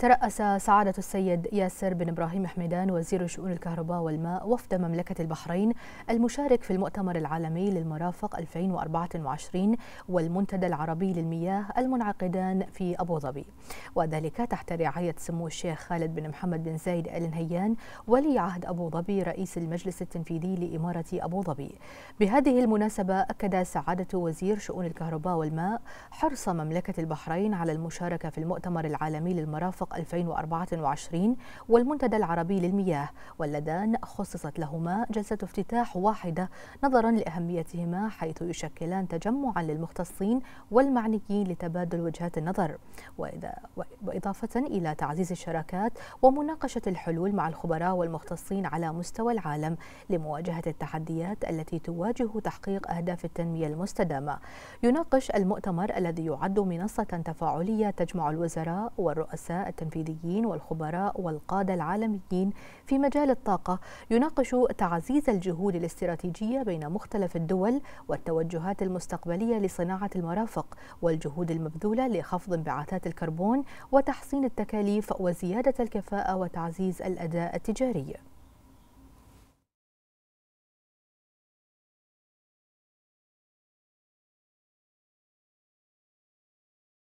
ترأس سعادة السيد ياسر بن إبراهيم حميدان وزير شؤون الكهرباء والماء وفد مملكة البحرين المشارك في المؤتمر العالمي للمرافق 2024 والمنتدى العربي للمياه المنعقدان في أبو ظبي وذلك تحت رعاية سمو الشيخ خالد بن محمد بن زايد آل نهيان ولي عهد أبو ظبي رئيس المجلس التنفيذي لإمارة أبو ظبي بهذه المناسبة أكد سعادة وزير شؤون الكهرباء والماء حرص مملكة البحرين على المشاركة في المؤتمر العالمي للمرافق موافق 2024 والمنتدى العربي للمياه واللذان خصصت لهما جلسة افتتاح واحدة نظرا لأهميتهما حيث يشكلان تجمعا للمختصين والمعنيين لتبادل وجهات النظر وإضافة إلى تعزيز الشراكات ومناقشة الحلول مع الخبراء والمختصين على مستوى العالم لمواجهة التحديات التي تواجه تحقيق أهداف التنمية المستدامة يناقش المؤتمر الذي يعد منصة تفاعلية تجمع الوزراء والرؤساء التنفيذيين والخبراء والقادة العالميين في مجال الطاقة يناقش تعزيز الجهود الاستراتيجية بين مختلف الدول والتوجهات المستقبلية لصناعة المرافق والجهود المبذولة لخفض انبعاثات الكربون وتحسين التكاليف وزيادة الكفاءة وتعزيز الأداء التجاري